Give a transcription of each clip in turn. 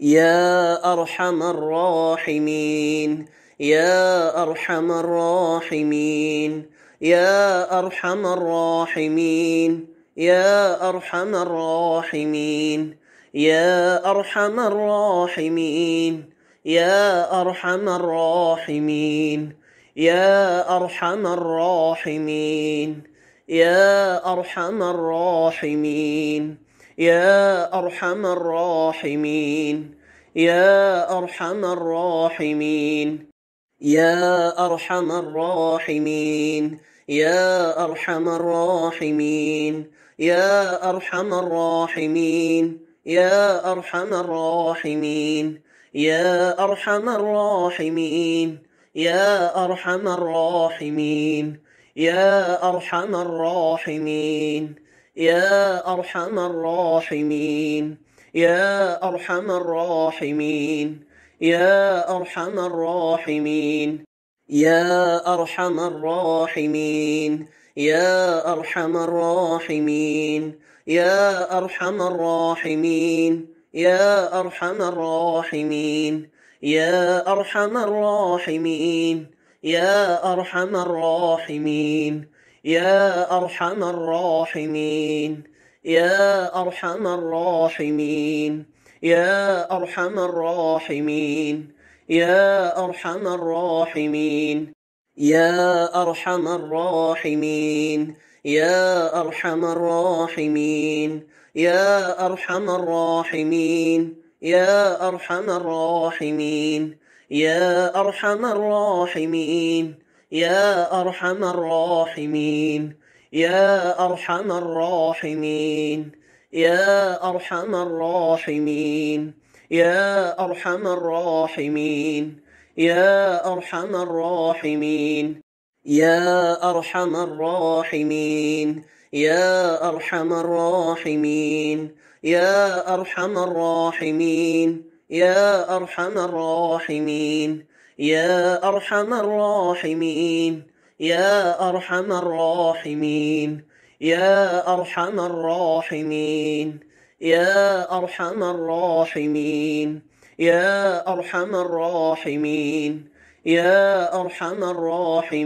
يا ارحم الراحمين يا ارحم الراحمين يا ارحم الراحمين يا ارحم الراحمين يا ارحم الراحمين يا ارحم الراحمين يا ارحم الراحمين يا ارحم الراحمين يا ارحم الراحمين يا ارحم الراحمين يا ارحم الراحمين يا ارحم الراحمين يا ارحم الراحمين يا ارحم الراحمين يا ارحم الراحمين يا ارحم الراحمين يا ارحم الراحمين يا أرحم الراحمين يا أرحم الراحمين يا أرحم الراحمين يا أرحم الراحمين يا أرحم الراحمين يا أرحم الراحمين يا أرحم الراحمين يا أرحم الراحمين يا أرحم الراحمين يا أرحم الراحمين يا أرحم الراحمين يا أرحم الراحمين يا أرحم الراحمين يا أرحم الراحمين يا أرحم الراحمين يا أرحم الراحمين يا أرحم الراحمين يا أرحم الراحمين يا أرحم الراحمين يا أرحم الراحمين يا أرحم الراحمين يا أرحم الراحمين يا أرحم الراحمين يا أرحم الراحمين يا أرحم الراحمين يا أرحم الراحمين يا أرحم الراحمين يا أرحم الراحمين يا أرحم الراحمين يا أرحم الراحمين يا أرحم الراحمين يا أرحم الراحمين يا أرحم الراحمين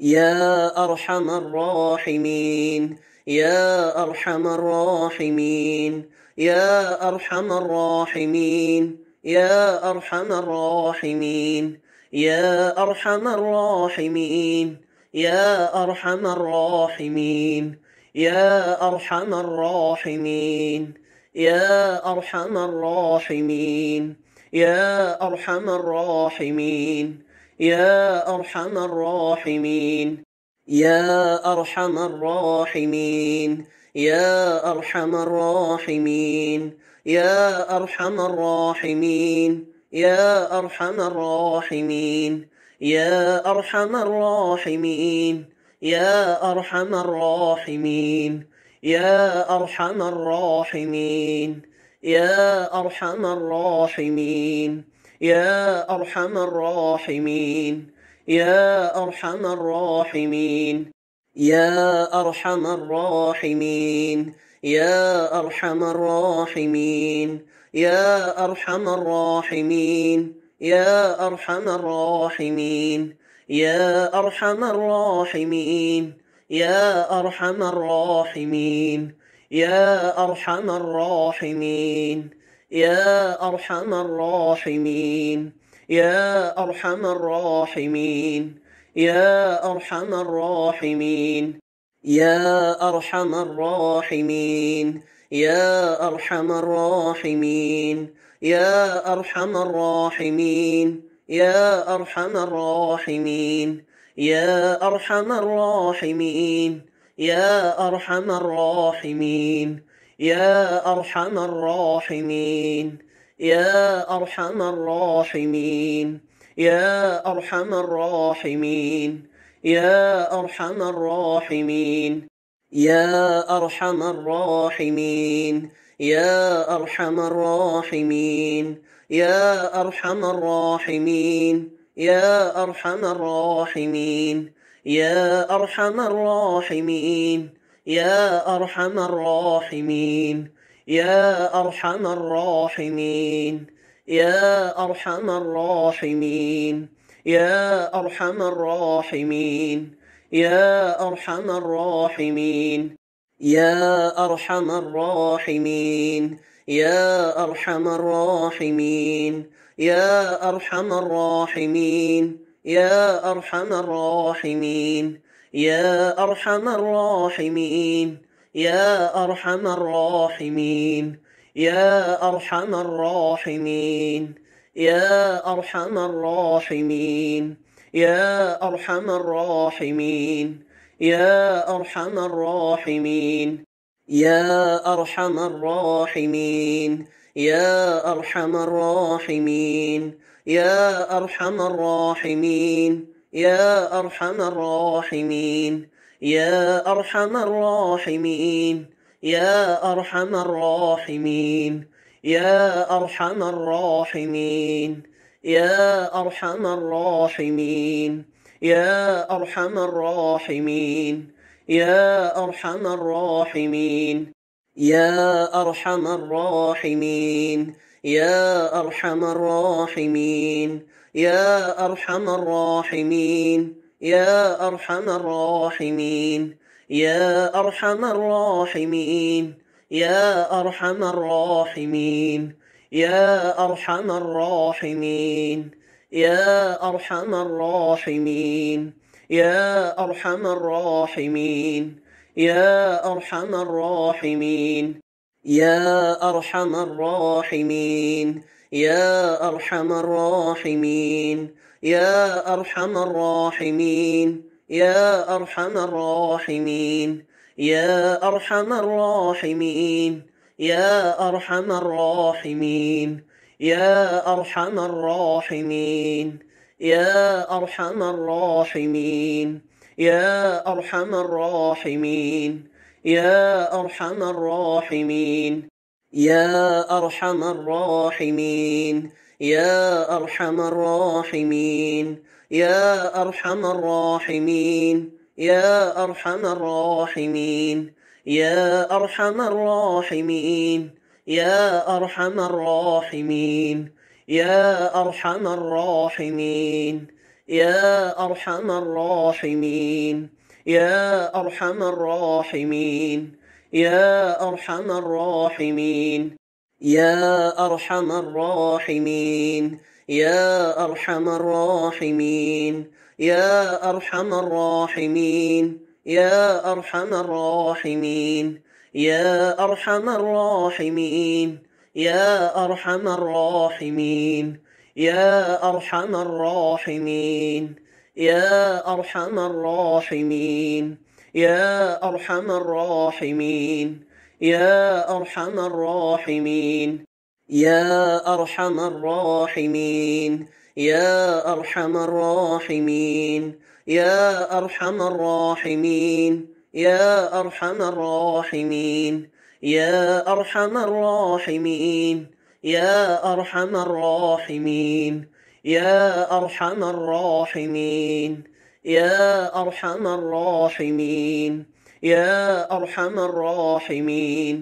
يا أرحم الراحمين يا أرحم الراحمين يا أرحم الراحمين يا أرحم الراحمين يا أرحم الراحمين يا أرحم الراحمين يا أرحم الراحمين يا أرحم الراحمين يا أرحم الراحمين يا أرحم الراحمين يا أرحم الراحمين يا أرحم الراحمين يا أرحم الراحمين يا أرحم الراحمين يا أرحم الراحمين يا أرحم الراحمين يا أرحم الراحمين يا أرحم الراحمين يا أرحم الراحمين يا أرحم الراحمين يا أرحم الراحمين يا أرحم الراحمين يا أرحم الراحمين يا أرحم الراحمين يا أرحم الراحمين يا أرحم الراحمين يا أرحم الراحمين يا أرحم الراحمين يا أرحم الراحمين يا أرحم الراحمين يا ارحم الراحمين يا ارحم الراحمين يا ارحم الراحمين يا ارحم الراحمين يا ارحم الراحمين يا ارحم الراحمين يا ارحم الراحمين يا ارحم الراحمين يا ارحم الراحمين يا أرحم الراحمين يا أرحم الراحمين يا أرحم الراحمين يا أرحم الراحمين يا أرحم الراحمين يا أرحم الراحمين يا أرحم الراحمين يا أرحم الراحمين يا أرحم الراحمين يا أرحم الراحمين يا أرحم الراحمين يا أرحم الراحمين يا أرحم الراحمين يا أرحم الراحمين يا أرحم الراحمين يا أرحم الراحمين يا أرحم الراحمين يا أرحم الراحمين يا أرحم الراحمين يا أرحم الراحمين يا أرحم الراحمين يا أرحم الراحمين يا أرحم الراحمين يا أرحم الراحمين يا أرحم الراحمين يا أرحم الراحمين يا أرحم الراحمين يا أرحم الراحمين يا أرحم الراحمين يا أرحم الراحمين يا أرحم الراحمين يا أرحم الراحمين يا أرحم الراحمين يا أرحم الراحمين يا أرحم الراحمين يا أرحم الراحمين يا أرحم الراحمين يا أرحم الراحمين يا أرحم الراحمين يا أرحم الراحمين يا أرحم الراحمين يا أرحم الراحمين يا أرحم الراحمين يا أرحم الراحمين يا أرحم الراحمين يا أرحم الراحمين يا أرحم الراحمين يا أرحم الراحمين يا أرحم الراحمين يا أرحم الراحمين يا أرحم الراحمين يا أرحم الراحمين يا أرحم الراحمين يا أرحم الراحمين يا أرحم الراحمين يا أرحم الراحمين يا أرحم الراحمين يا أرحم الراحمين يا أرحم الراحمين يا أرحم الراحمين يا أرحم الراحمين يا أرحم الراحمين يا أرحم الراحمين يا أرحم الراحمين يا أرحم الراحمين يا أرحم الراحمين يا أرحم الراحمين يا أرحم الراحمين يا أرحم الراحمين يا أرحم الراحمين يا أرحم الراحمين يا أرحم الراحمين يا أرحم الراحمين يا أرحم الراحمين يا أرحم الراحمين يا أرحم الراحمين يا أرحم الراحمين يا أرحم الراحمين يا أرحم الراحمين يا أرحم الراحمين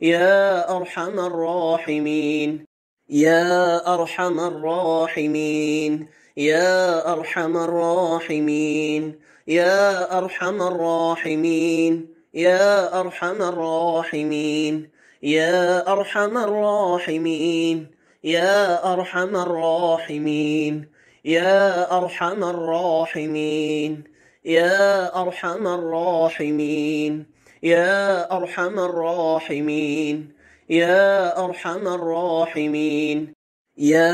يا أرحم الراحمين يا ارحم الراحمين يا ارحم الراحمين يا ارحم الراحمين يا ارحم الراحمين يا ارحم الراحمين يا ارحم الراحمين يا ارحم الراحمين يا ارحم الراحمين يا ارحم الراحمين يا أرحم الراحمين يا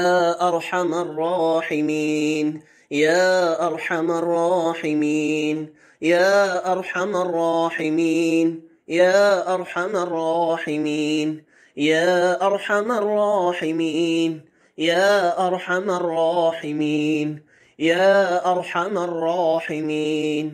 أرحم الراحمين يا أرحم الراحمين يا أرحم الراحمين يا أرحم الراحمين يا أرحم الراحمين يا أرحم الراحمين يا أرحم الراحمين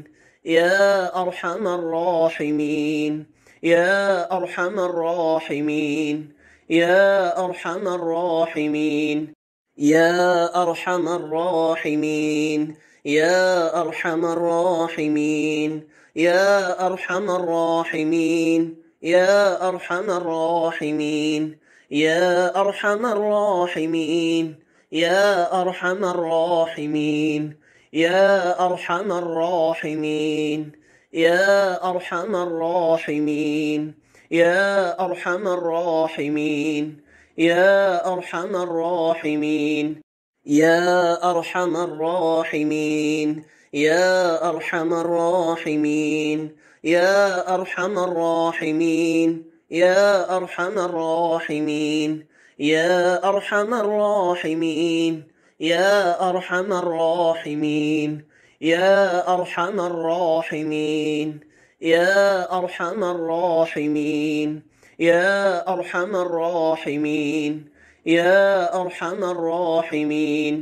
يا أرحم الراحمين يا أرحم الراحمين يا أرحم الراحمين يا أرحم الراحمين يا أرحم الراحمين يا أرحم الراحمين يا أرحم الراحمين يا أرحم الراحمين يا أرحم الراحمين يا أرحم الراحمين يا أرحم الراحمين يا أرحم الراحمين يا أرحم الراحمين يا أرحم الراحمين يا أرحم الراحمين يا أرحم الراحمين يا أرحم الراحمين يا أرحم الراحمين يا أرحم الراحمين يا أرحم الراحمين يا أرحم الراحمين يا أرحم الراحمين يا أرحم الراحمين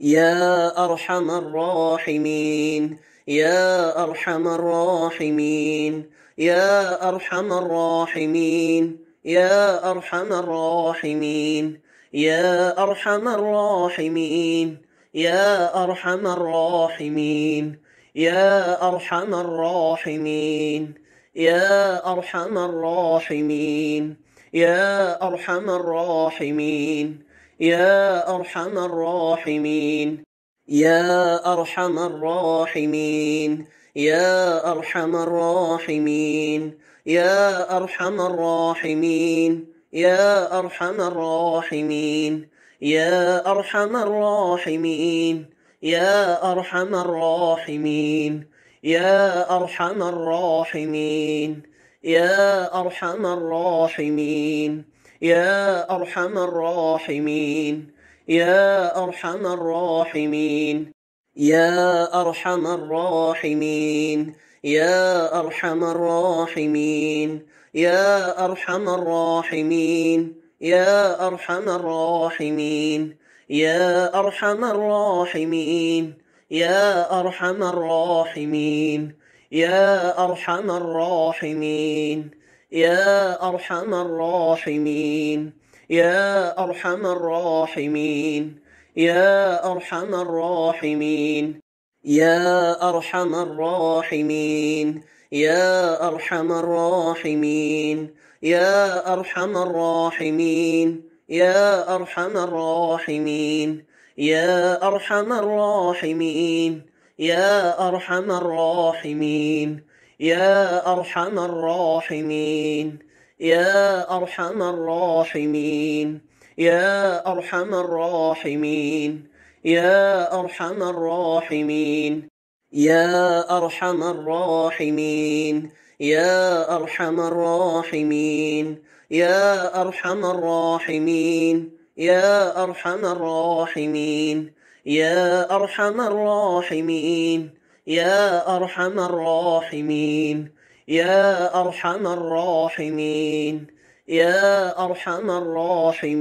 يا أرحم الراحمين يا أرحم الراحمين يا أرحم الراحمين يا أرحم الراحمين يا أرحم الراحمين يا أرحم الراحمين يا أرحم الراحمين يا أرحم الراحمين يا أرحم الراحمين يا أرحم الراحمين يا أرحم الراحمين يا أرحم الراحمين يا أرحم الراحمين يا أرحم الراحمين يا أرحم الراحمين يا أرحم الراحمين يا أرحم الراحمين يا أرحم الراحمين يا أرحم الراحمين يا أرحم الراحمين يا أرحم الراحمين يا أرحم الراحمين يا أرحم الراحمين يا أرحم الراحمين يا أرحم الراحمين يا أرحم الراحمين يا أرحم الراحمين يا أرحم الراحمين يا أرحم الراحمين يا أرحم الراحمين يا أرحم الراحمين يا أرحم الراحمين يا أرحم الراحمين يا أرحم الراحمين يا أرحم الراحمين يا أرحم الراحمين يا أرحم الراحمين يا أرحم الراحمين يا أرحم الراحمين يا أرحم الراحمين يا أرحم الراحمين يا أرحم الراحمين يا أرحم الراحمين يا أرحم الراحمين يا أرحم الراحمين يا أرحم الراحمين يا أرحم الراحمين يا أرحم الراحمين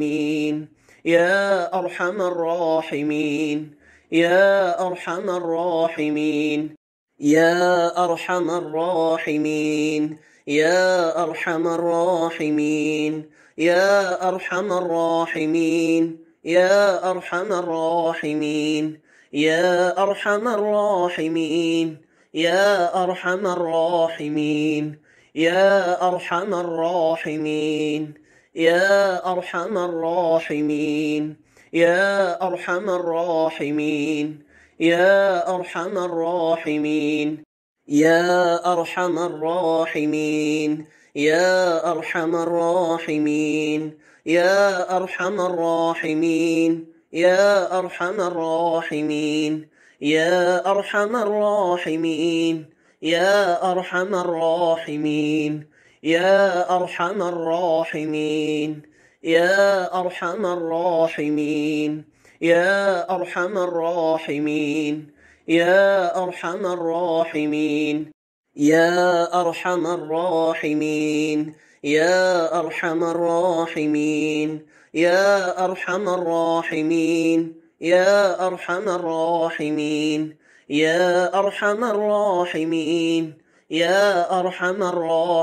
يا أرحم الراحمين يا أرحم الراحمين يا ارحم الراحمين يا ارحم الراحمين يا ارحم الراحمين يا ارحم الراحمين يا ارحم الراحمين يا ارحم الراحمين يا ارحم الراحمين يا ارحم الراحمين يا ارحم الراحمين يا أرحم الراحمين يا أرحم الراحمين يا أرحم الراحمين يا أرحم الراحمين يا أرحم الراحمين يا أرحم الراحمين يا أرحم الراحمين يا أرحم الراحمين يا أرحم الراحمين يا أرحم الراحمين يا أرحم الراحمين يا أرحم الراحمين يا أرحم الراحمين يا أرحم الراحمين يا أرحم الراحمين يا أرحم الراحمين يا أرحم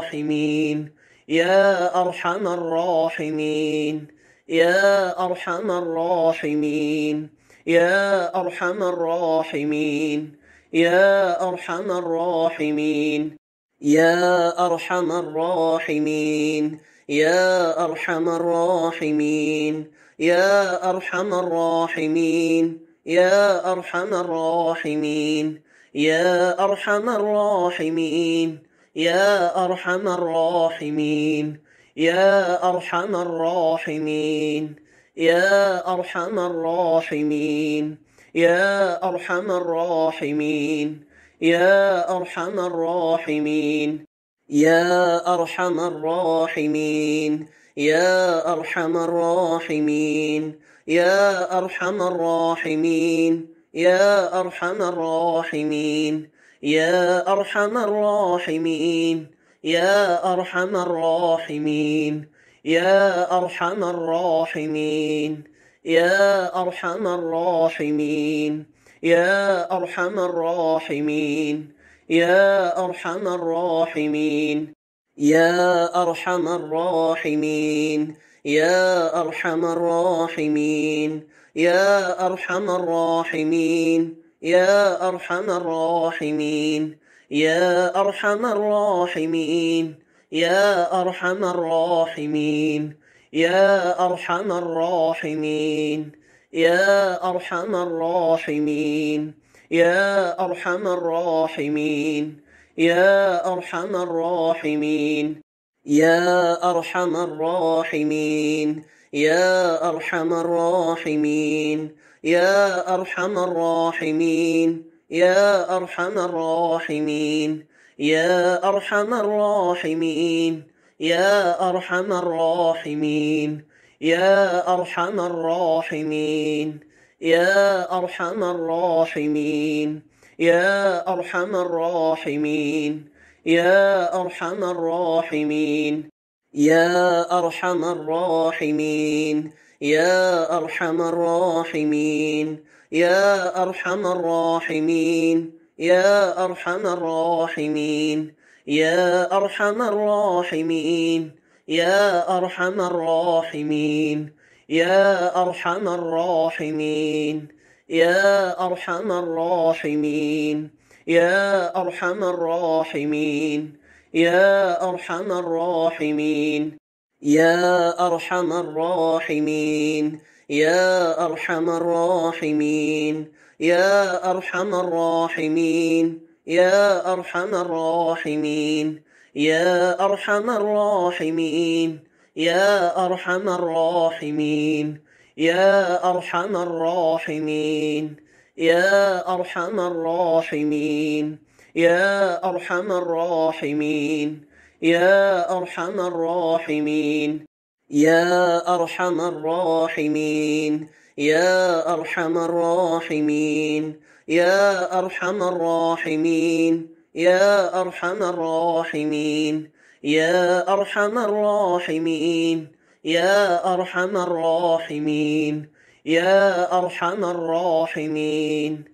الراحمين يا أرحم الراحمين يا أرحم الراحمين يا أرحم الراحمين يا أرحم الراحمين يا أرحم الراحمين يا أرحم الراحمين يا أرحم الراحمين يا أرحم الراحمين يا أرحم الراحمين يا أرحم الراحمين يا أرحم الراحمين يا أرحم الراحمين يا أرحم الراحمين يا أرحم الراحمين يا أرحم الراحمين يا أرحم الراحمين يا أرحم الراحمين يا أرحم الراحمين يا أرحم الراحمين يا أرحم الراحمين يا أرحم الراحمين يا أرحم الراحمين يا أرحم الراحمين يا أرحم الراحمين يا أرحم الراحمين يا أرحم الراحمين يا أرحم الراحمين يا أرحم الراحمين يا أرحم الراحمين يا أرحم الراحمين يا أرحم الراحمين يا أرحم الراحمين يا أرحم الراحمين يا أرحم الراحمين يا أرحم الراحمين يا أرحم الراحمين يا أرحم الراحمين يا أرحم الراحمين يا أرحم الراحمين يا أرحم الراحمين يا أرحم الراحمين يا أرحم الراحمين يا أرحم الراحمين يا أرحم الراحمين يا أرحم الراحمين يا أرحم الراحمين يا أرحم الراحمين يا أرحم الراحمين يا أرحم الراحمين يا أرحم الراحمين يا أرحم الراحمين يا أرحم الراحمين يا أرحم الراحمين يا أرحم الراحمين يا أرحم الراحمين يا أرحم الراحمين يا أرحم الراحمين يا أرحم الراحمين يا أرحم الراحمين يا أرحم الراحمين يا أرحم الراحمين يا أرحم الراحمين يا أرحم الراحمين يا أرحم الراحمين يا ارحم الراحمين يا ارحم الراحمين يا ارحم الراحمين يا ارحم الراحمين يا ارحم الراحمين يا ارحم الراحمين يا ارحم الراحمين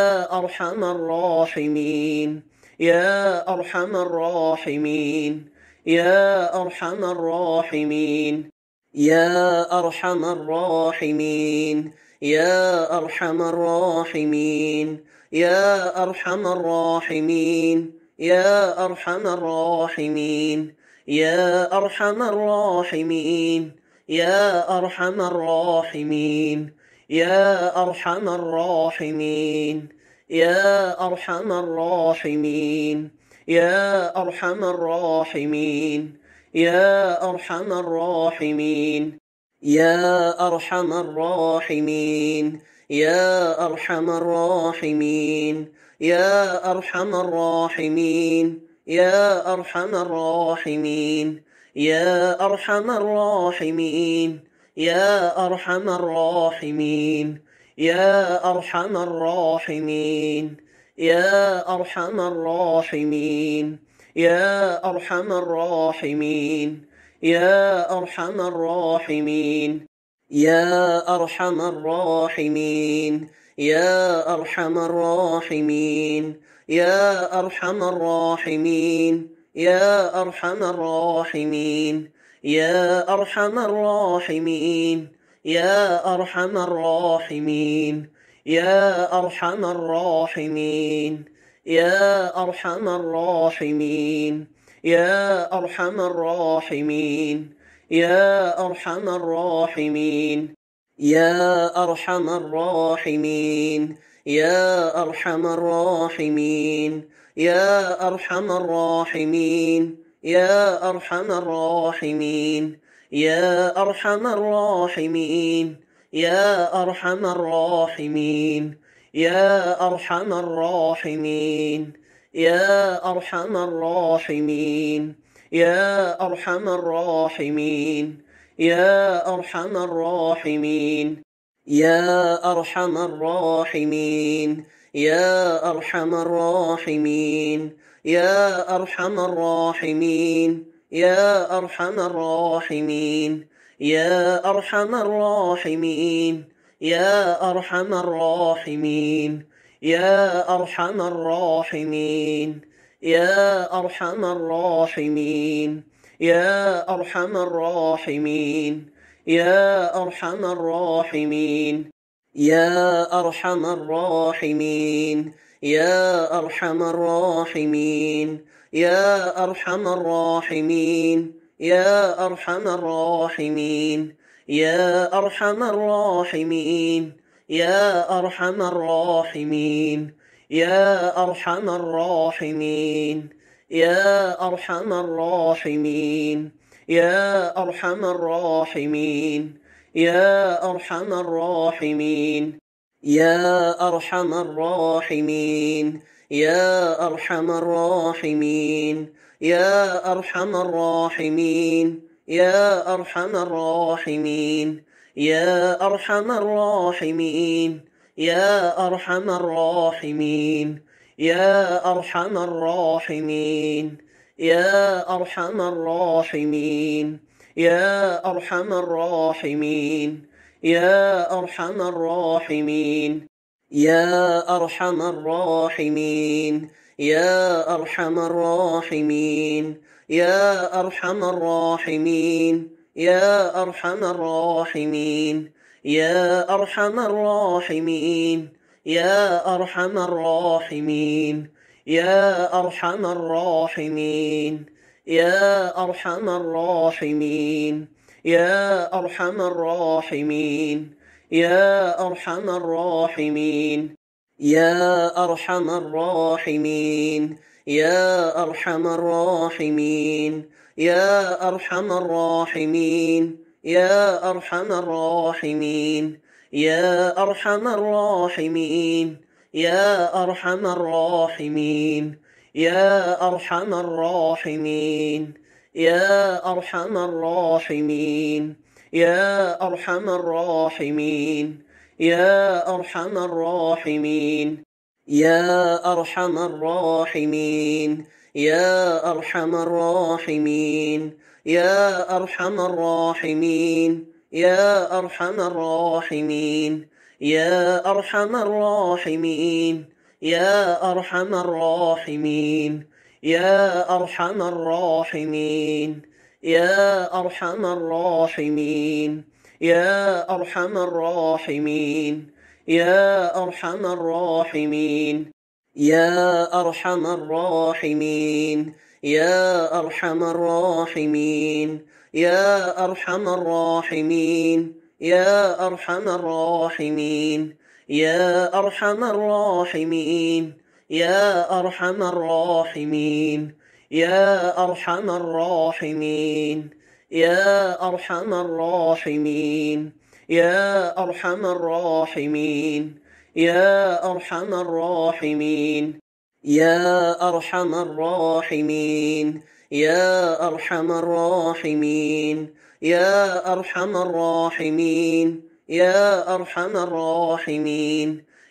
يا ارحم الراحمين يا ارحم الراحمين يا أرحم الراحمين يا أرحم الراحمين يا أرحم الراحمين يا أرحم الراحمين يا أرحم الراحمين يا أرحم الراحمين يا أرحم الراحمين يا أرحم الراحمين يا أرحم الراحمين يا أرحم الراحمين يا أرحم الراحمين يا أرحم الراحمين يا أرحم الراحمين يا أرحم الراحمين يا أرحم الراحمين يا أرحم الراحمين يا أرحم الراحمين يا أرحم الراحمين يا أرحم الراحمين يا أرحم الراحمين يا أرحم الراحمين يا أرحم الراحمين يا أرحم الراحمين يا أرحم الراحمين يا أرحم الراحمين يا أرحم الراحمين يا أرحم الراحمين يا أرحم الراحمين يا أرحم الراحمين يا أرحم الراحمين يا أرحم الراحمين يا أرحم الراحمين يا أرحم الراحمين يا أرحم الراحمين يا أرحم الراحمين يا أرحم الراحمين يا أرحم الراحمين يا أرحم الراحمين يا أرحم الراحمين يا أرحم الراحمين يا أرحم الراحمين يا أرحم الراحمين يا أرحم الراحمين يا أرحم الراحمين يا أرحم الراحمين يا أرحم الراحمين يا أرحم الراحمين يا أرحم الراحمين يا أرحم الراحمين يا أرحم الراحمين يا أرحم الراحمين يا أرحم الراحمين يا أرحم الراحمين يا أرحم الراحمين يا أرحم الراحمين يا أرحم الراحمين يا أرحم الراحمين يا أرحم الراحمين يا أرحم الراحمين يا أرحم الراحمين يا أرحم الراحمين يا أرحم الراحمين يا أرحم الراحمين يا أرحم الراحمين يا أرحم الراحمين يا أرحم الراحمين يا أرحم الراحمين يا أرحم الراحمين يا أرحم الراحمين يا أرحم الراحمين يا أرحم الراحمين يا أرحم الراحمين يا أرحم الراحمين يا أرحم الراحمين يا أرحم الراحمين يا أرحم الراحمين يا أرحم الراحمين يا أرحم الراحمين يا أرحم الراحمين يا أرحم الراحمين يا أرحم الراحمين يا ارحم الراحمين يا ارحم الراحمين يا ارحم الراحمين يا ارحم الراحمين يا ارحم الراحمين يا ارحم الراحمين يا ارحم الراحمين يا ارحم الراحمين يا ارحم الراحمين يا أرحم الراحمين يا أرحم الراحمين يا أرحم الراحمين يا أرحم الراحمين يا أرحم الراحمين يا أرحم الراحمين يا أرحم الراحمين يا أرحم الراحمين يا أرحم الراحمين يا أرحم الراحمين يا أرحم الراحمين يا أرحم الراحمين يا أرحم الراحمين يا أرحم الراحمين يا أرحم الراحمين يا أرحم الراحمين يا أرحم الراحمين يا أرحم الراحمين يا أرحم الراحمين يا أرحم الراحمين يا أرحم الراحمين يا أرحم الراحمين يا أرحم الراحمين يا أرحم الراحمين يا أرحم الراحمين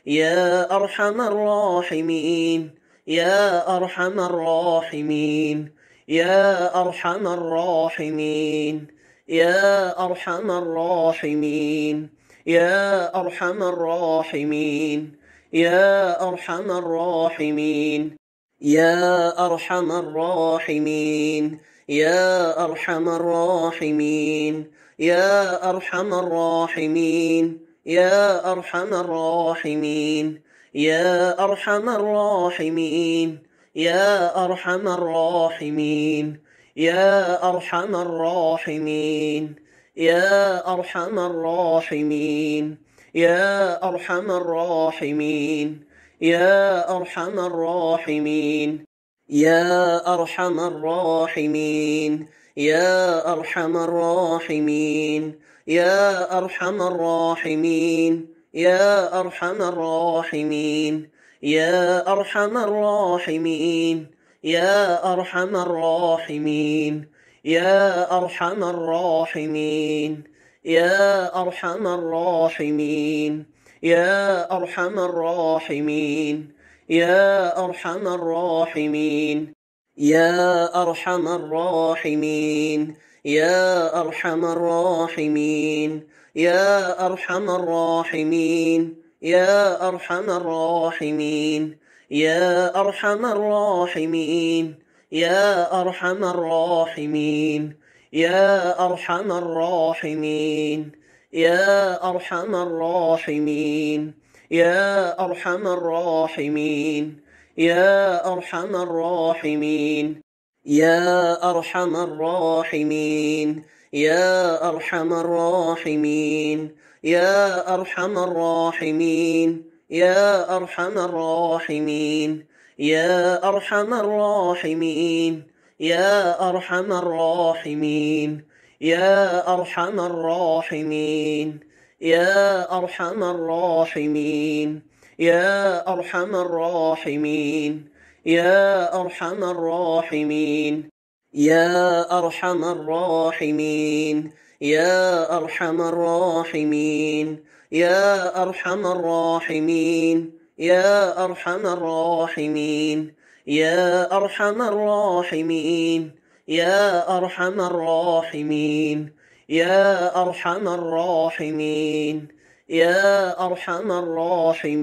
يا أرحم الراحمين يا أرحم الراحمين يا أرحم الراحمين يا أرحم الراحمين يا أرحم الراحمين يا أرحم الراحمين يا أرحم الراحمين يا أرحم الراحمين يا أرحم الراحمين يا أرحم الراحمين يا أرحم الراحمين يا أرحم الراحمين يا أرحم الراحمين يا أرحم الراحمين يا أرحم الراحمين يا أرحم الراحمين يا أرحم الراحمين يا أرحم الراحمين يا أرحم الراحمين يا أرحم الراحمين يا أرحم الراحمين يا أرحم الراحمين يا أرحم الراحمين يا أرحم الراحمين يا أرحم الراحمين يا أرحم الراحمين يا أرحم الراحمين يا أرحم الراحمين يا أرحم الراحمين يا أرحم الراحمين يا أرحم الراحمين يا أرحم الراحمين يا أرحم الراحمين يا أرحم الراحمين يا أرحم الراحمين يا أرحم الراحمين يا أرحم الراحمين يا أرحم الراحمين يا أرحم الراحمين يا أرحم الراحمين يا أرحم الراحمين يا أرحم الراحمين يا أرحم الراحمين يا أرحم الراحمين يا أرحم الراحمين يا أرحم الراحمين يا أرحم الراحمين يا أرحم الراحمين يا أرحم الراحمين يا أرحم الراحمين يا أرحم الراحمين يا أرحم الراحمين يا أرحم الراحمين يا أرحم الراحمين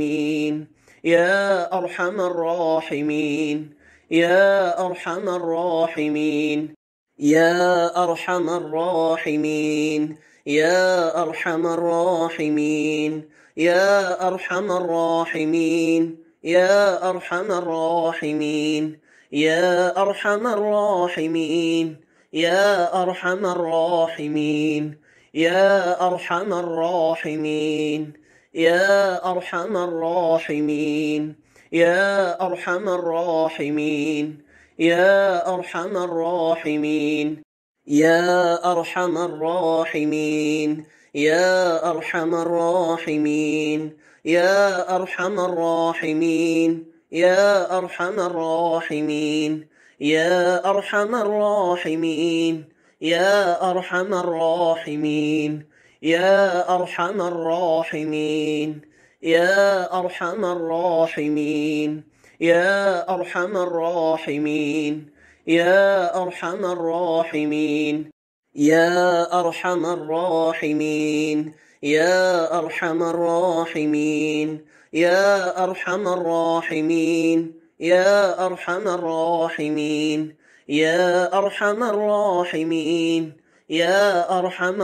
يا أرحم الراحمين يا أرحم الراحمين يا ارحم الراحمين يا ارحم الراحمين يا ارحم الراحمين يا ارحم الراحمين يا ارحم الراحمين يا ارحم الراحمين يا ارحم الراحمين يا ارحم الراحمين يا ارحم الراحمين يا أرحم الراحمين يا أرحم الراحمين يا أرحم الراحمين يا أرحم الراحمين يا أرحم الراحمين يا أرحم الراحمين يا أرحم الراحمين يا أرحم الراحمين يا أرحم الراحمين يا أرحم الراحمين يا أرحم الراحمين يا أرحم الراحمين يا أرحم الراحمين يا أرحم الراحمين يا أرحم الراحمين يا أرحم الراحمين يا أرحم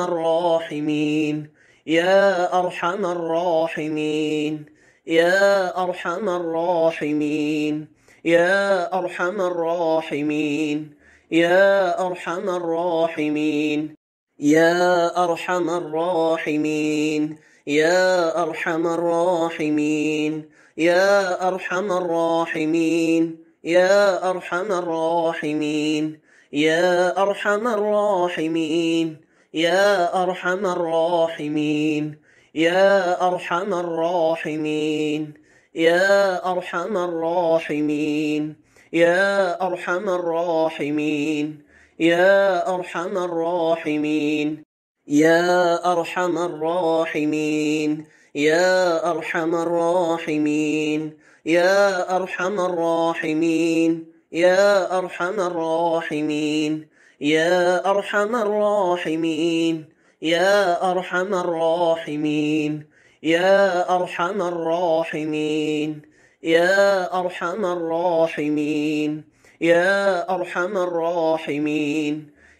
الراحمين يا أرحم الراحمين يا أرحم الراحمين يا أرحم الراحمين يا أرحم الراحمين يا أرحم الراحمين يا أرحم الراحمين يا أرحم الراحمين يا أرحم الراحمين يا أرحم الراحمين يا أرحم الراحمين يا أرحم الراحمين يا أرحم الراحمين يا أرحم الراحمين يا أرحم الراحمين يا أرحم الراحمين يا أرحم الراحمين يا أرحم الراحمين يا أرحم الراحمين يا أرحم الراحمين يا أرحم الراحمين يا أرحم الراحمين يا أرحم الراحمين يا أرحم الراحمين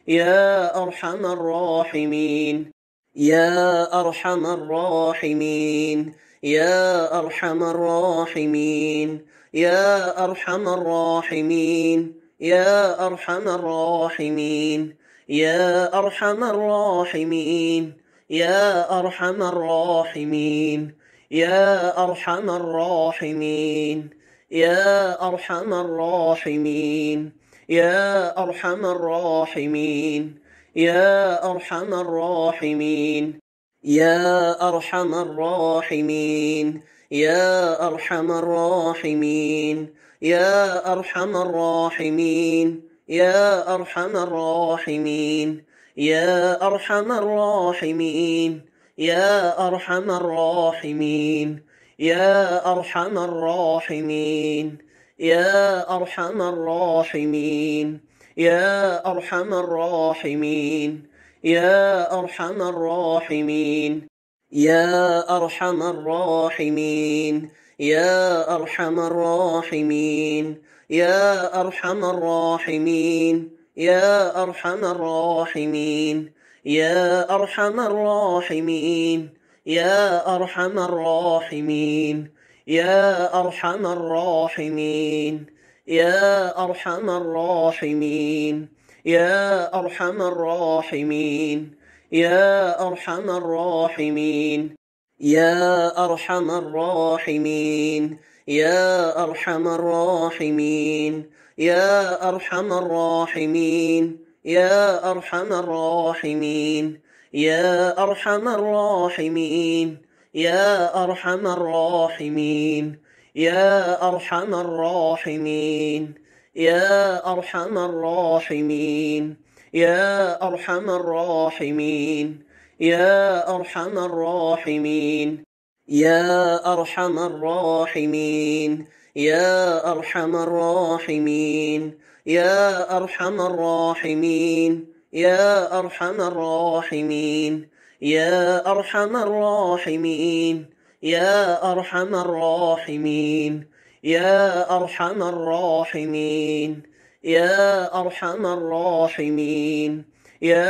يا أرحم الراحمين يا أرحم الراحمين يا أرحم الراحمين يا أرحم الراحمين يا أرحم الراحمين يا أرحم الراحمين يا أرحم الراحمين يا أرحم الراحمين يا أرحم الراحمين يا أرحم الراحمين يا أرحم الراحمين يا أرحم الراحمين يا أرحم الراحمين يا أرحم الراحمين يا أرحم الراحمين يا أرحم الراحمين يا أرحم الراحمين يا أرحم الراحمين يا أرحم الراحمين يا أرحم الراحمين يا أرحم الراحمين يا أرحم الراحمين يا أرحم الراحمين يا أرحم الراحمين يا أرحم الراحمين يا أرحم الراحمين يا أرحم الراحمين يا أرحم الراحمين يا أرحم الراحمين يا أرحم الراحمين يا أرحم الراحمين يا أرحم الراحمين يا أرحم الراحمين يا أرحم الراحمين يا أرحم الراحمين يا أرحم الراحمين يا أرحم الراحمين يا أرحم الراحمين يا أرحم الراحمين يا أرحم الراحمين يا أرحم الراحمين يا ارحم الراحمين يا ارحم الراحمين يا ارحم الراحمين يا ارحم الراحمين يا ارحم الراحمين يا ارحم الراحمين يا ارحم الراحمين يا ارحم الراحمين يا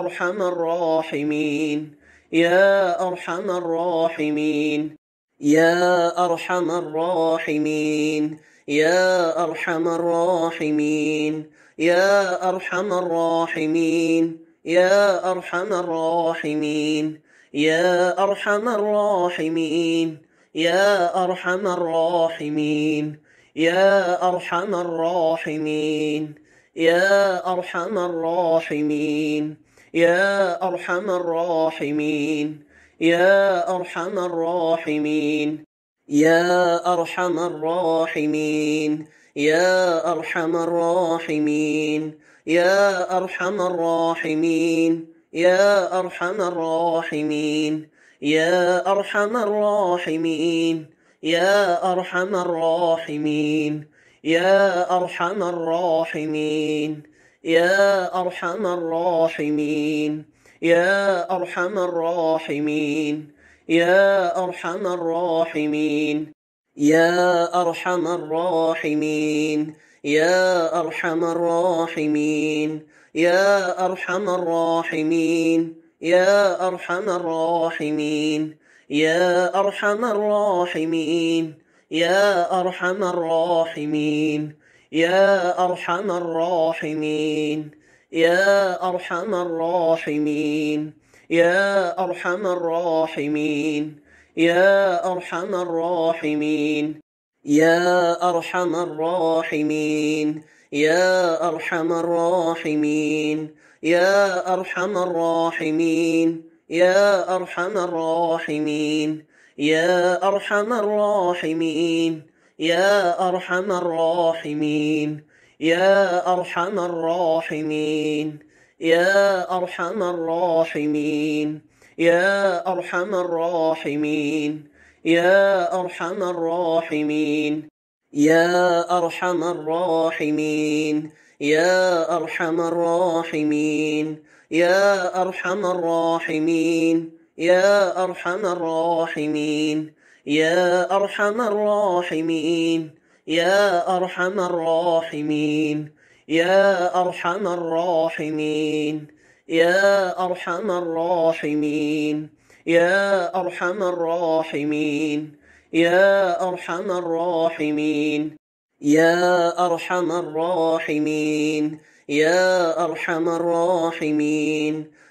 ارحم الراحمين يا أرحم الراحمين يا أرحم الراحمين يا أرحم الراحمين يا أرحم الراحمين يا أرحم الراحمين يا أرحم الراحمين يا أرحم الراحمين يا أرحم الراحمين يا أرحم الراحمين يا أرحم الراحمين يا أرحم الراحمين يا أرحم الراحمين يا أرحم الراحمين يا أرحم الراحمين يا أرحم الراحمين يا أرحم الراحمين يا أرحم الراحمين يا أرحم الراحمين يا أرحم الراحمين يا أرحم الراحمين يا أرحم الراحمين يا أرحم الراحمين يا أرحم الراحمين يا أرحم الراحمين يا أرحم الراحمين يا أرحم الراحمين يا أرحم الراحمين يا أرحم الراحمين يا أرحم الراحمين يا أرحم الراحمين يا أرحم الراحمين يا أرحم الراحمين يا أرحم الراحمين يا أرحم الراحمين يا أرحم الراحمين يا أرحم الراحمين يا أرحم الراحمين يا أرحم الراحمين يا أرحم الراحمين يا أرحم الراحمين يا أرحم الراحمين يا أرحم الراحمين يا أرحم الراحمين يا أرحم الراحمين يا أرحم الراحمين يا أرحم الراحمين يا أرحم الراحمين يا أرحم الراحمين يا أرحم الراحمين يا أرحم الراحمين يا أرحم الراحمين يا أرحم الراحمين يا أرحم الراحمين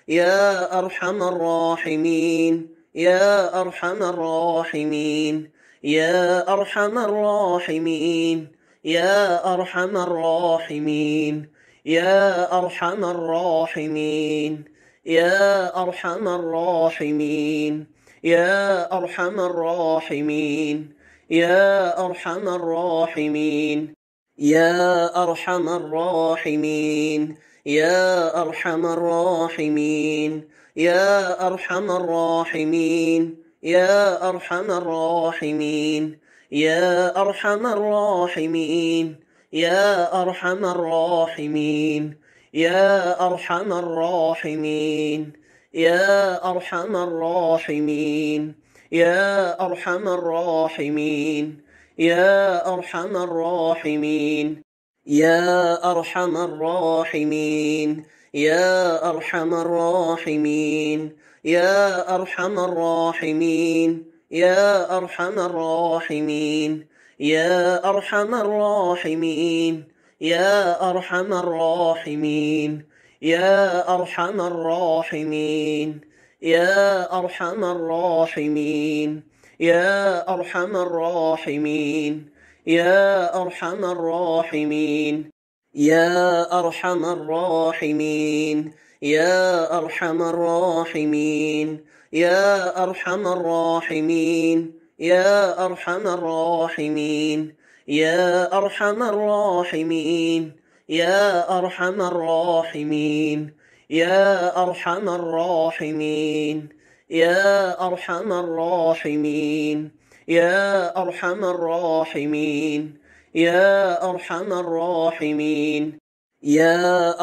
يا أرحم الراحمين يا أرحم الراحمين يا أرحم الراحمين يا أرحم الراحمين يا أرحم الراحمين يا أرحم الراحمين يا أرحم الراحمين يا أرحم الراحمين يا أرحم الراحمين يا أرحم الراحمين يا أرحم الراحمين يا أرحم الراحمين يا أرحم الراحمين يا أرحم الراحمين يا أرحم الراحمين يا أرحم الراحمين يا أرحم الراحمين يا أرحم الراحمين يا أرحم الراحمين يا أرحم الراحمين يا أرحم الراحمين يا أرحم الراحمين يا أرحم الراحمين يا أرحم الراحمين يا أرحم الراحمين يا أرحم الراحمين يا أرحم الراحمين يا أرحم الراحمين يا ارحم الراحمين يا ارحم الراحمين يا ارحم الراحمين يا ارحم الراحمين يا ارحم الراحمين يا ارحم الراحمين يا ارحم الراحمين يا ارحم الراحمين يا ارحم الراحمين يا أرحم الراحمين يا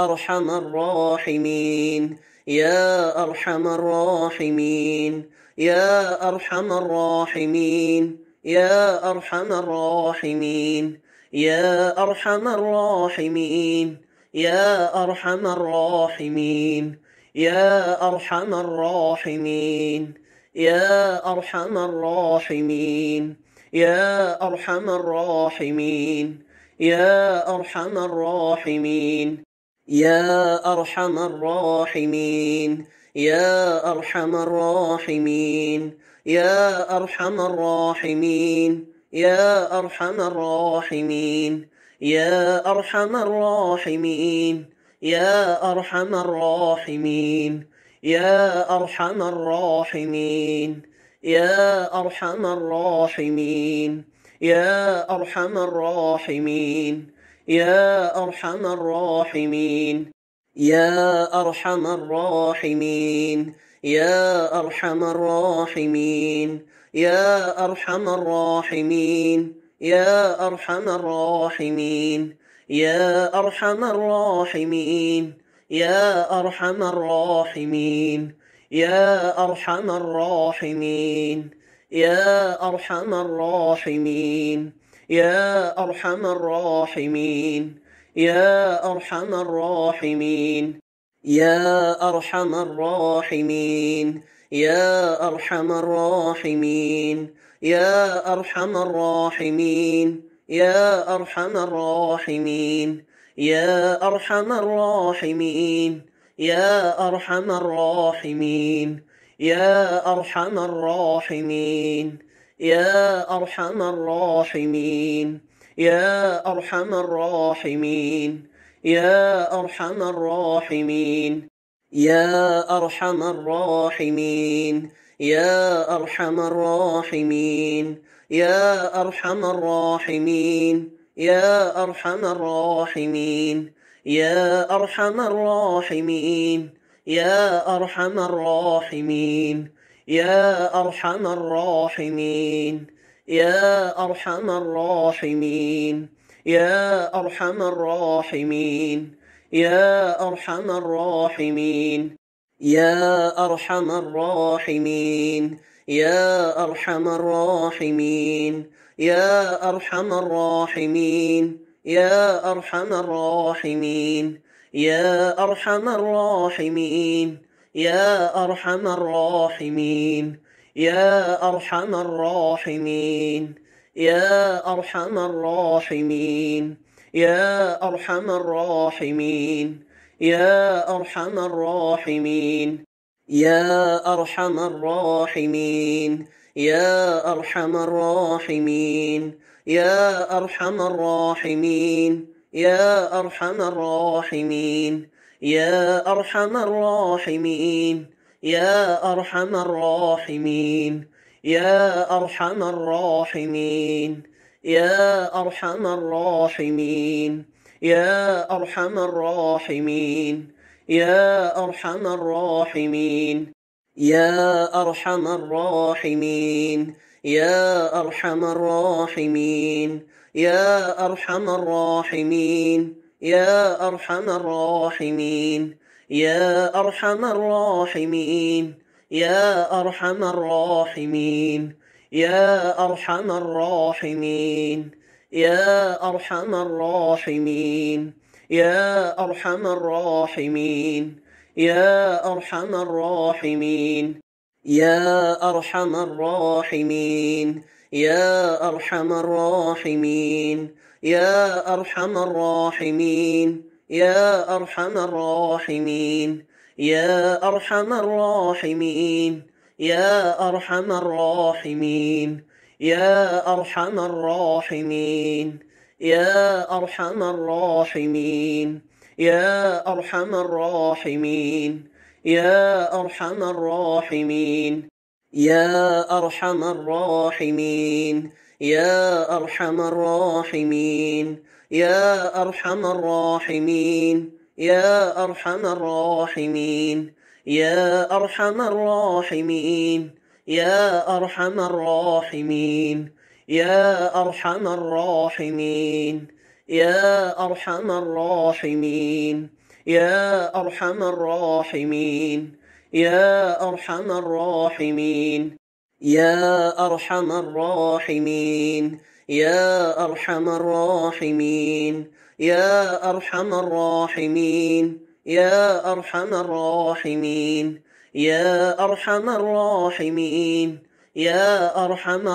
أرحم الراحمين يا أرحم الراحمين يا أرحم الراحمين يا أرحم الراحمين يا أرحم الراحمين يا أرحم الراحمين يا أرحم الراحمين يا أرحم الراحمين يا أرحم الراحمين يا أرحم الراحمين يا أرحم الراحمين يا أرحم الراحمين يا أرحم الراحمين يا أرحم الراحمين يا أرحم الراحمين يا أرحم الراحمين يا أرحم الراحمين يا أرحم الراحمين يا أرحم الراحمين يا أرحم الراحمين يا أرحم الراحمين يا أرحم الراحمين يا أرحم الراحمين يا أرحم الراحمين يا أرحم الراحمين يا أرحم الراحمين يا أرحم الراحمين يا أرحم الراحمين يا أرحم الراحمين يا أرحم الراحمين يا أرحم الراحمين يا أرحم الراحمين يا أرحم الراحمين يا أرحم الراحمين يا أرحم الراحمين يا أرحم الراحمين يا أرحم الراحمين يا أرحم الراحمين يا أرحم الراحمين يا أرحم الراحمين يا أرحم الراحمين يا أرحم الراحمين يا أرحم الراحمين يا أرحم الراحمين يا أرحم الراحمين يا أرحم الراحمين يا أرحم الراحمين يا أرحم الراحمين يا أرحم الراحمين يا أرحم الراحمين يا أرحم الراحمين يا أرحم الراحمين يا أرحم الراحمين يا أرحم الراحمين يا أرحم الراحمين يا أرحم الراحمين يا أرحم الراحمين يا أرحم الراحمين يا أرحم الراحمين يا أرحم الراحمين يا أرحم الراحمين يا أرحم الراحمين يا أرحم الراحمين يا أرحم الراحمين يا أرحم الراحمين يا أرحم الراحمين يا أرحم الراحمين يا أرحم الراحمين يا أرحم الراحمين يا أرحم الراحمين يا أرحم الراحمين يا أرحم الراحمين يا أرحم الراحمين يا أرحم الراحمين يا أرحم الراحمين يا أرحم الراحمين يا أرحم الراحمين يا أرحم الراحمين يا أرحم الراحمين يا أرحم الراحمين يا ارحم الراحمين يا ارحم الراحمين يا ارحم الراحمين يا ارحم الراحمين يا ارحم الراحمين يا ارحم الراحمين يا ارحم الراحمين يا ارحم الراحمين يا ارحم الراحمين يا أرحم الراحمين يا أرحم الراحمين يا أرحم الراحمين يا أرحم الراحمين يا أرحم الراحمين يا أرحم الراحمين يا أرحم الراحمين يا أرحم الراحمين يا أرحم الراحمين يا أرحم الراحمين يا أرحم الراحمين يا أرحم الراحمين يا أرحم الراحمين يا أرحم الراحمين يا أرحم الراحمين يا أرحم الراحمين يا أرحم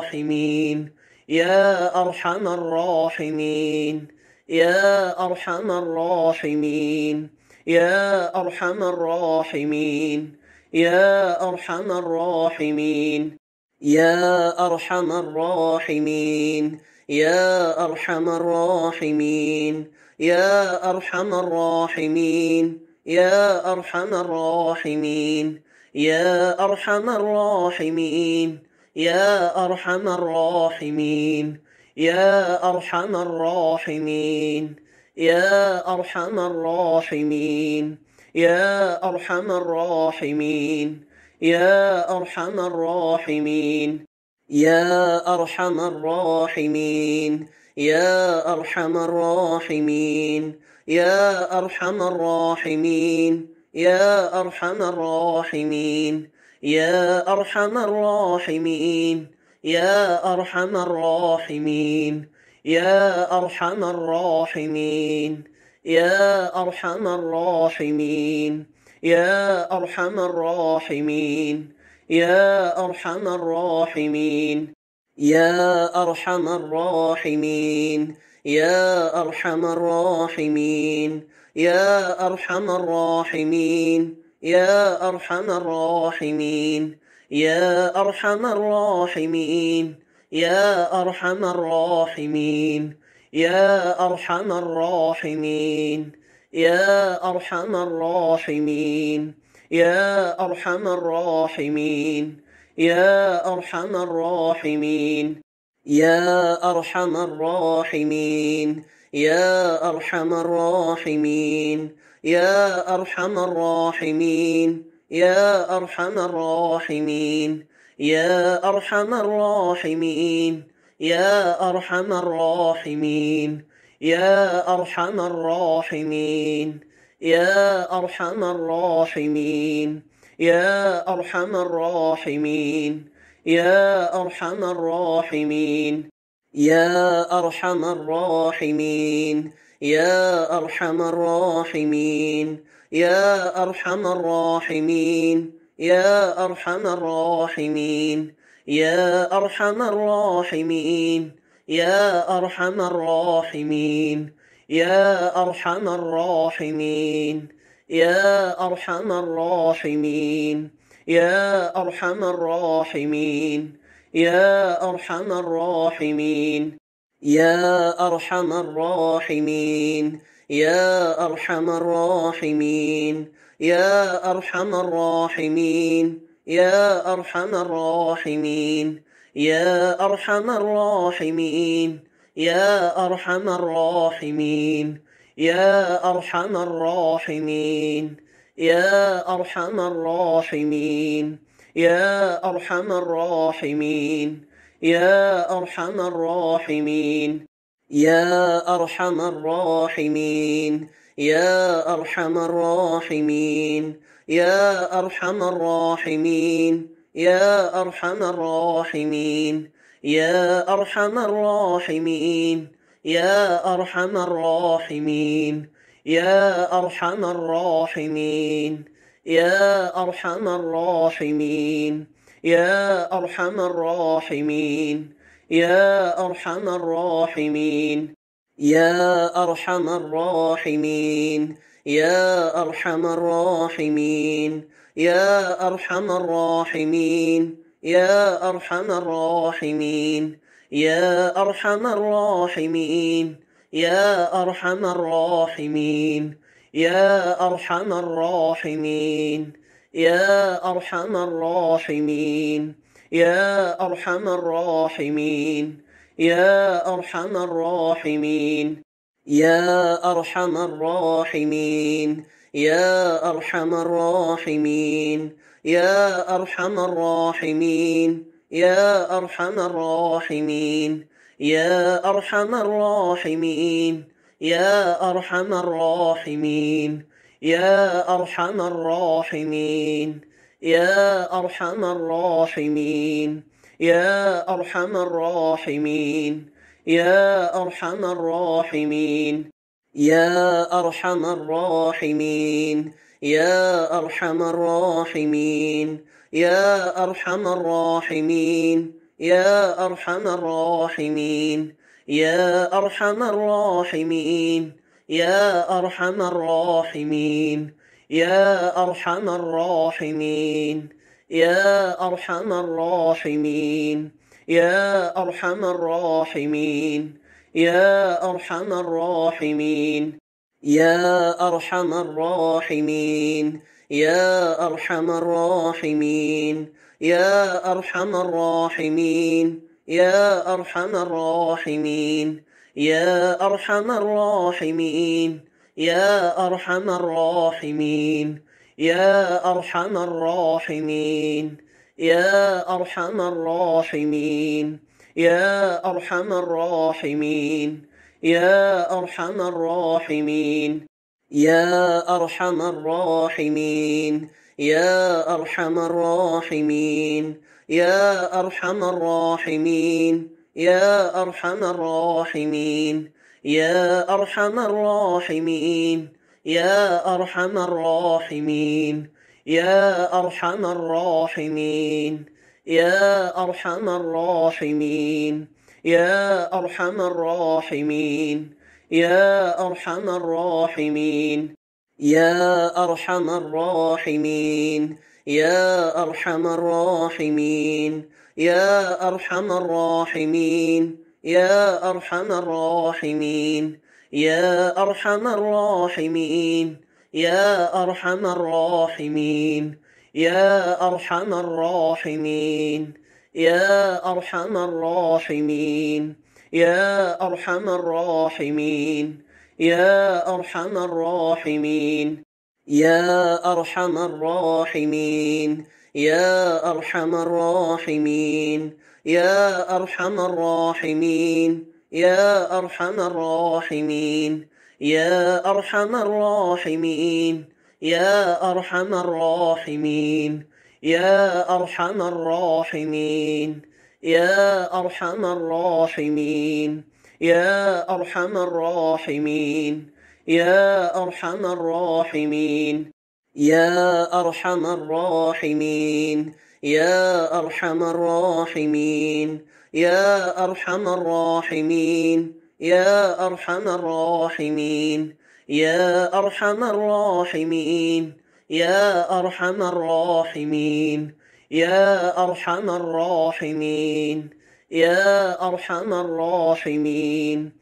الراحمين يا أرحم الراحمين يا أرحم الراحمين يا أرحم الراحمين يا أرحم الراحمين يا أرحم الراحمين يا أرحم الراحمين يا أرحم الراحمين يا أرحم الراحمين يا أرحم الراحمين يا أرحم الراحمين يا أرحم الراحمين يا أرحم الراحمين يا أرحم الراحمين يا أرحم الراحمين يا أرحم الراحمين يا أرحم الراحمين يا أرحم الراحمين يا أرحم الراحمين يا أرحم الراحمين يا أرحم الراحمين يا أرحم الراحمين يا أرحم الراحمين يا أرحم الراحمين يا أرحم الراحمين يا أرحم الراحمين يا أرحم الراحمين يا أرحم الراحمين يا أرحم الراحمين يا أرحم الراحمين يا أرحم الراحمين يا أرحم الراحمين يا أرحم الراحمين يا أرحم الراحمين يا أرحم الراحمين يا أرحم الراحمين يا أرحم الراحمين يا أرحم الراحمين يا أرحم الراحمين يا أرحم الراحمين يا أرحم الراحمين يا أرحم الراحمين يا أرحم الراحمين يا أرحم الراحمين يا أرحم الراحمين يا أرحم الراحمين يا أرحم الراحمين يا أرحم الراحمين يا أرحم الراحمين يا أرحم الراحمين يا أرحم الراحمين يا أرحم الراحمين يا أرحم الراحمين يا أرحم الراحمين يا أرحم الراحمين يا أرحم الراحمين يا أرحم الراحمين يا أرحم الراحمين يا أرحم الراحمين يا أرحم الراحمين يا أرحم الراحمين يا أرحم الراحمين يا أرحم الراحمين يا أرحم الراحمين يا أرحم الراحمين يا ارحم الراحمين يا ارحم الراحمين يا ارحم الراحمين يا ارحم الراحمين يا ارحم الراحمين يا ارحم الراحمين يا ارحم الراحمين يا ارحم الراحمين يا ارحم الراحمين يا أرحم الراحمين يا أرحم الراحمين يا أرحم الراحمين يا أرحم الراحمين يا أرحم الراحمين يا أرحم الراحمين يا أرحم الراحمين يا أرحم الراحمين يا أرحم الراحمين يا أرحم الراحمين يا أرحم الراحمين يا أرحم الراحمين يا أرحم الراحمين يا أرحم الراحمين يا أرحم الراحمين يا أرحم الراحمين يا أرحم الراحمين يا أرحم الراحمين يا أرحم الراحمين يا أرحم الراحمين يا أرحم الراحمين يا أرحم الراحمين يا أرحم الراحمين يا أرحم الراحمين يا أرحم الراحمين يا أرحم الراحمين يا أرحم الراحمين يا أرحم الراحمين يا أرحم الراحمين يا أرحم الراحمين يا أرحم الراحمين يا أرحم الراحمين يا أرحم الراحمين يا أرحم الراحمين يا أرحم الراحمين يا أرحم الراحمين يا أرحم الراحمين يا أرحم الراحمين يا أرحم الراحمين يا أرحم الراحمين يا أرحم الراحمين يا أرحم الراحمين يا أرحم الراحمين يا أرحم الراحمين يا أرحم الراحمين يا أرحم الراحمين يا أرحم الراحمين يا أرحم الراحمين يا أرحم الراحمين يا أرحم الراحمين يا أرحم الراحمين يا أرحم الراحمين يا أرحم الراحمين يا أرحم الراحمين يا أرحم الراحمين يا أرحم الراحمين يا أرحم الراحمين يا أرحم الراحمين يا أرحم الراحمين يا أرحم الراحمين يا أرحم الراحمين يا أرحم الراحمين يا أرحم الراحمين يا أرحم الراحمين يا أرحم الراحمين يا أرحم الراحمين يا أرحم الراحمين يا أرحم الراحمين يا أرحم الراحمين يا أرحم الراحمين يا أرحم الراحمين يا أرحم الراحمين يا أرحم الراحمين يا أرحم الراحمين يا أرحم الراحمين يا أرحم الراحمين يا أرحم الراحمين يا أرحم الراحمين يا أرحم الراحمين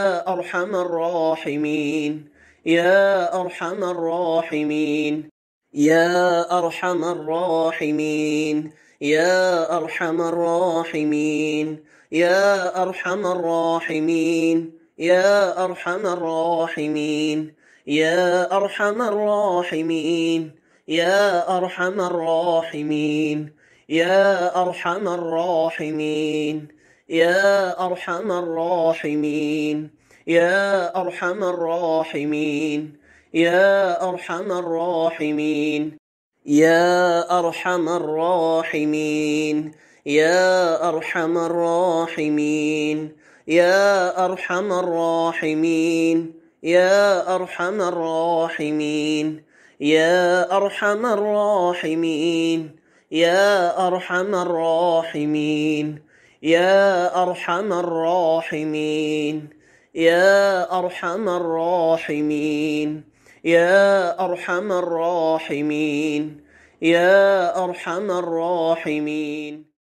يا أرحم الراحمين يا أرحم الراحمين يا ارحم الراحمين يا ارحم الراحمين يا ارحم الراحمين يا ارحم الراحمين يا ارحم الراحمين يا ارحم الراحمين يا ارحم الراحمين يا ارحم الراحمين يا ارحم الراحمين يا أرحم الراحمين يا أرحم الراحمين يا أرحم الراحمين يا أرحم الراحمين يا أرحم الراحمين يا أرحم الراحمين يا أرحم الراحمين يا أرحم الراحمين يا أرحم الراحمين يا أرحم الراحمين يا أرحم الراحمين